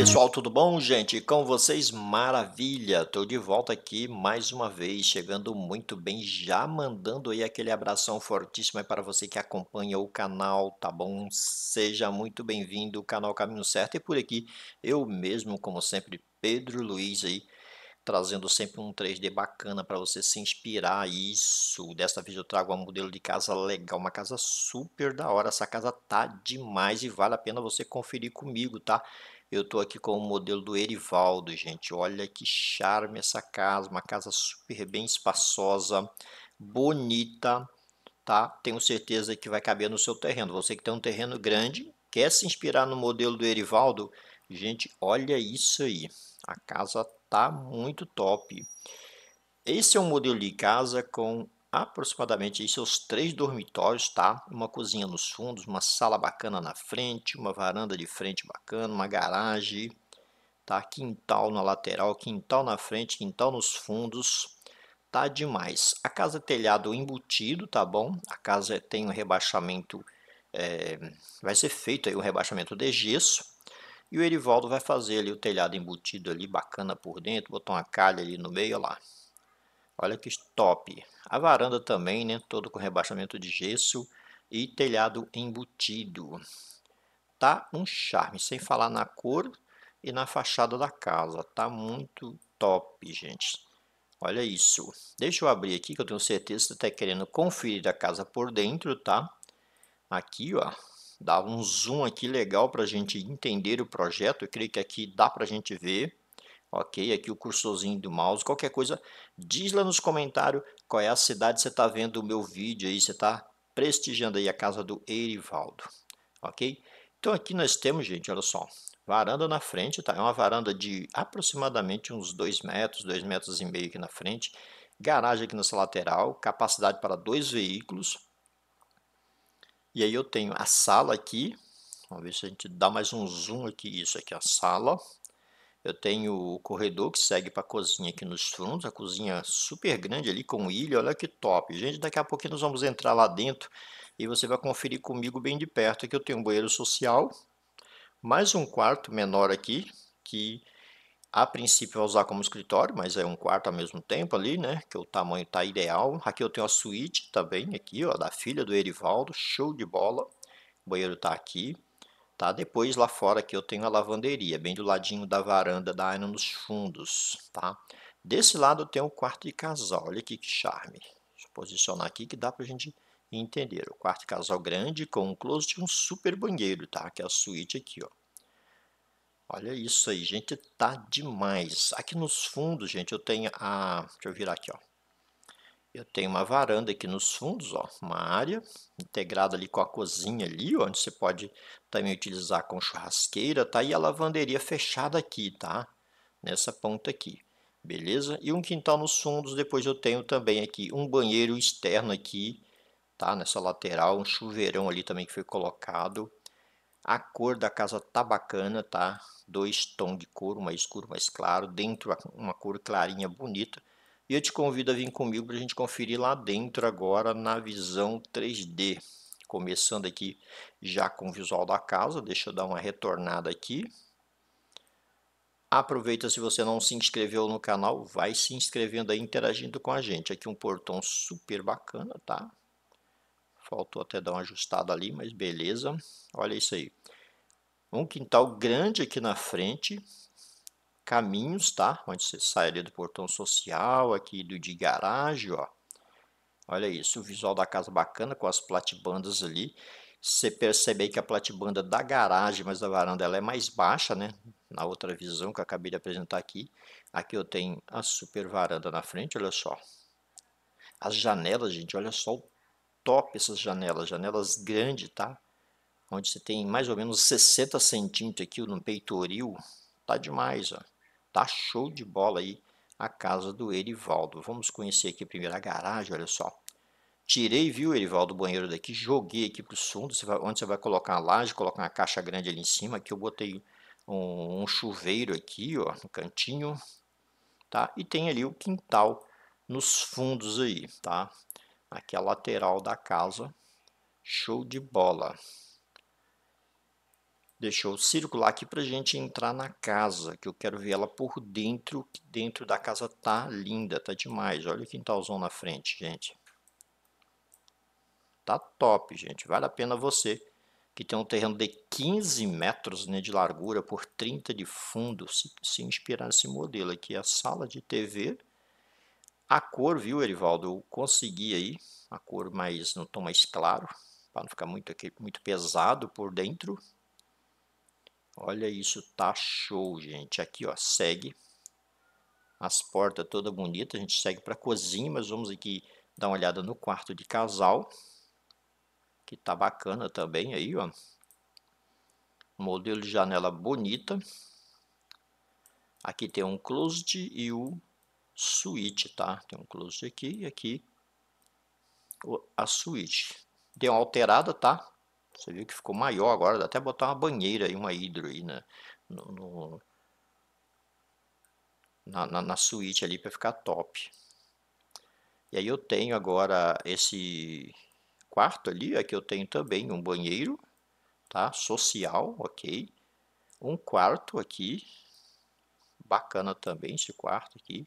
pessoal, tudo bom, gente? Com vocês, maravilha! Tô de volta aqui mais uma vez, chegando muito bem, já mandando aí aquele abração fortíssimo para você que acompanha o canal, tá bom? Seja muito bem-vindo, ao canal Caminho Certo, e por aqui eu mesmo, como sempre, Pedro Luiz aí, trazendo sempre um 3D bacana para você se inspirar. Isso, desta vez eu trago um modelo de casa legal, uma casa super da hora. Essa casa tá demais e vale a pena você conferir comigo, tá? Eu estou aqui com o modelo do Erivaldo, gente. Olha que charme essa casa, uma casa super bem espaçosa, bonita, tá? Tenho certeza que vai caber no seu terreno. Você que tem um terreno grande, quer se inspirar no modelo do Erivaldo? Gente, olha isso aí. A casa tá muito top. Esse é um modelo de casa com aproximadamente seus três dormitórios, tá? Uma cozinha nos fundos, uma sala bacana na frente, uma varanda de frente bacana, uma garagem, tá? Quintal na lateral, quintal na frente, quintal nos fundos. Tá demais. A casa é telhado embutido, tá bom? A casa tem um rebaixamento, é, vai ser feito aí um rebaixamento de gesso. E o Erivaldo vai fazer ali o telhado embutido ali, bacana por dentro, botar uma calha ali no meio, olha lá. Olha que top. A varanda também, né? Todo com rebaixamento de gesso e telhado embutido. Tá um charme, sem falar na cor e na fachada da casa. Tá muito top, gente. Olha isso. Deixa eu abrir aqui, que eu tenho certeza que você está querendo conferir a casa por dentro, tá? Aqui, ó. Dá um zoom aqui legal para a gente entender o projeto. Eu creio que aqui dá para a gente ver ok? Aqui o cursorzinho do mouse, qualquer coisa, diz lá nos comentários qual é a cidade que você está vendo o meu vídeo aí, você está prestigiando aí a casa do Eirivaldo, ok? Então aqui nós temos, gente, olha só, varanda na frente, tá? É uma varanda de aproximadamente uns 2 metros, 2 metros e meio aqui na frente, garagem aqui nessa lateral, capacidade para dois veículos, e aí eu tenho a sala aqui, vamos ver se a gente dá mais um zoom aqui, isso aqui é a sala, eu tenho o corredor que segue para a cozinha aqui nos fundos, a cozinha super grande ali com ilha, olha que top. Gente, daqui a pouquinho nós vamos entrar lá dentro e você vai conferir comigo bem de perto. Aqui eu tenho um banheiro social, mais um quarto menor aqui, que a princípio vai usar como escritório, mas é um quarto ao mesmo tempo ali, né? Que o tamanho está ideal. Aqui eu tenho a suíte também, aqui, ó, da filha do Erivaldo, show de bola. O banheiro está aqui. Tá? Depois lá fora que eu tenho a lavanderia, bem do ladinho da varanda da Aina nos fundos. Tá? Desse lado eu tenho o quarto de casal, olha aqui que charme. Deixa eu posicionar aqui que dá para a gente entender. O quarto de casal grande com um closet e um super banheiro, tá? que é a suíte aqui. Ó. Olha isso aí, gente, tá demais. Aqui nos fundos, gente, eu tenho a... deixa eu virar aqui, ó. Eu tenho uma varanda aqui nos fundos, ó, uma área integrada ali com a cozinha ali, ó, onde você pode também utilizar com churrasqueira, tá? E a lavanderia fechada aqui, tá? Nessa ponta aqui, beleza? E um quintal nos fundos, depois eu tenho também aqui um banheiro externo aqui, tá? Nessa lateral, um chuveirão ali também que foi colocado. A cor da casa tá bacana, tá? Dois tons de cor, um mais escuro, mais claro. Dentro uma cor clarinha bonita. E eu te convido a vir comigo para a gente conferir lá dentro agora na visão 3D. Começando aqui já com o visual da casa, deixa eu dar uma retornada aqui. Aproveita se você não se inscreveu no canal, vai se inscrevendo aí, interagindo com a gente. Aqui um portão super bacana, tá? Faltou até dar uma ajustada ali, mas beleza. Olha isso aí. Um quintal grande aqui na frente, caminhos, tá? Onde você sai ali do portão social, aqui do de garagem, ó. Olha isso, o visual da casa bacana com as platibandas ali. Você percebe aí que a platibanda da garagem, mas da varanda, ela é mais baixa, né? Na outra visão que eu acabei de apresentar aqui. Aqui eu tenho a super varanda na frente, olha só. As janelas, gente, olha só o top essas janelas. Janelas grandes, tá? Onde você tem mais ou menos 60 centímetros aqui no peitoril. Tá demais, ó. Tá show de bola aí a casa do Erivaldo. Vamos conhecer aqui primeiro a garagem, olha só. Tirei, viu, Erivaldo, o banheiro daqui, joguei aqui para o fundo, você vai, onde você vai colocar a laje, colocar uma caixa grande ali em cima, aqui eu botei um, um chuveiro aqui, ó, no cantinho, tá? E tem ali o quintal nos fundos aí, tá? Aqui a lateral da casa, show de bola deixou circular aqui para a gente entrar na casa, que eu quero ver ela por dentro, que dentro da casa tá linda, tá demais. Olha o quintalzão na frente, gente. Tá top, gente. Vale a pena você que tem um terreno de 15 metros né, de largura por 30 de fundo, se, se inspirar nesse modelo aqui. A sala de TV, a cor, viu, Erivaldo? Eu consegui aí a cor mais, no tom mais claro, para não ficar muito, aqui, muito pesado por dentro. Olha isso, tá show, gente. Aqui, ó, segue. As portas toda bonita, a gente segue para cozinha, mas vamos aqui dar uma olhada no quarto de casal, que tá bacana também aí, ó. Modelo de janela bonita. Aqui tem um closet e o um suíte, tá? Tem um closet aqui e aqui a suíte. Deu uma alterada, tá? Você viu que ficou maior agora, dá até botar uma banheira aí, uma hidro aí na, né, no, no, na, na, na suíte ali para ficar top. E aí eu tenho agora esse quarto ali, aqui é eu tenho também um banheiro, tá? Social, ok. Um quarto aqui, bacana também esse quarto aqui.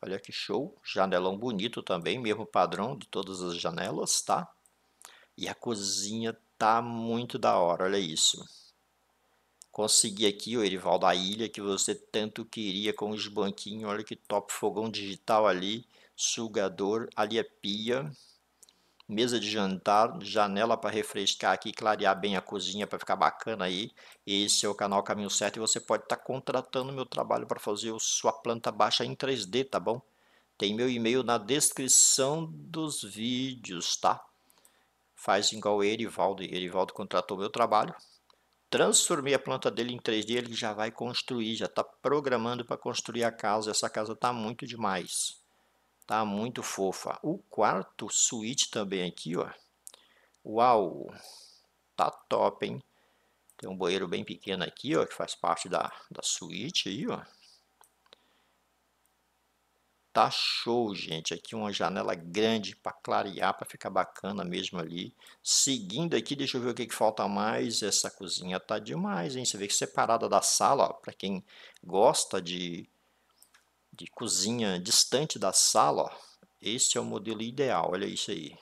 Olha que show, janelão bonito também, mesmo padrão de todas as janelas, tá? E a cozinha tá muito da hora, olha isso. Consegui aqui o Erival da Ilha que você tanto queria com os banquinhos. Olha que top, fogão digital ali, sugador, ali é pia, mesa de jantar, janela para refrescar aqui, clarear bem a cozinha para ficar bacana aí. Esse é o canal Caminho Certo e você pode estar tá contratando meu trabalho para fazer sua planta baixa em 3D, tá bom? Tem meu e-mail na descrição dos vídeos, tá? faz igual o Erivaldo. Erivaldo contratou meu trabalho. Transformei a planta dele em três dias, ele já vai construir, já está programando para construir a casa. Essa casa está muito demais. está muito fofa. O quarto suíte também aqui, ó. Uau! Tá top, hein? Tem um banheiro bem pequeno aqui, ó, que faz parte da, da suíte aí, ó. Tá show, gente. Aqui uma janela grande para clarear, para ficar bacana mesmo ali. Seguindo aqui, deixa eu ver o que, que falta mais. Essa cozinha tá demais, hein? Você vê que separada da sala, para quem gosta de, de cozinha distante da sala, ó, esse é o modelo ideal. Olha isso aí.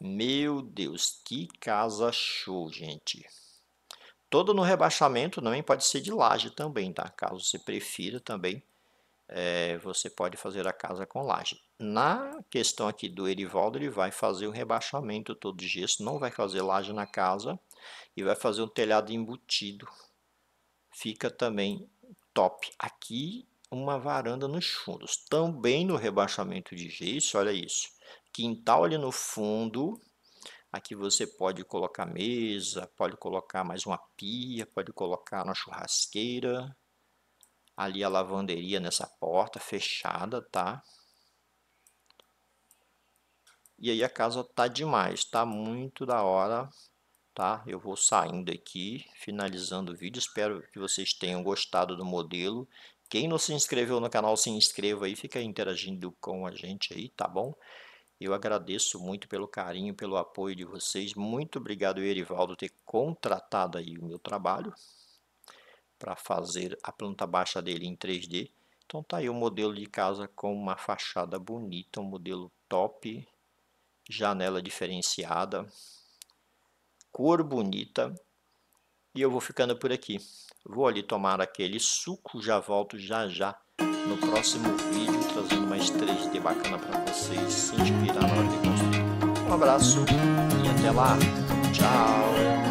Meu Deus, que casa show, gente. Todo no rebaixamento, também pode ser de laje também, tá? Caso você prefira também é, você pode fazer a casa com laje. Na questão aqui do Erivaldo, ele vai fazer um rebaixamento todo de gesso, não vai fazer laje na casa e vai fazer um telhado embutido. Fica também top. Aqui uma varanda nos fundos, também no rebaixamento de gesso, olha isso. Quintal ali no fundo, Aqui você pode colocar mesa, pode colocar mais uma pia, pode colocar uma churrasqueira, ali a lavanderia nessa porta fechada, tá? E aí a casa tá demais, tá muito da hora, tá? Eu vou saindo aqui, finalizando o vídeo, espero que vocês tenham gostado do modelo. Quem não se inscreveu no canal, se inscreva aí, fica interagindo com a gente aí, tá bom? Eu agradeço muito pelo carinho, pelo apoio de vocês. Muito obrigado, Erivaldo, ter contratado aí o meu trabalho para fazer a planta baixa dele em 3D. Então tá aí o modelo de casa com uma fachada bonita, um modelo top, janela diferenciada, cor bonita. E eu vou ficando por aqui. Vou ali tomar aquele suco, já volto já já no próximo vídeo, trazendo mais 3D bacana para vocês se inspirar na hora de construir. Um abraço e até lá. Tchau.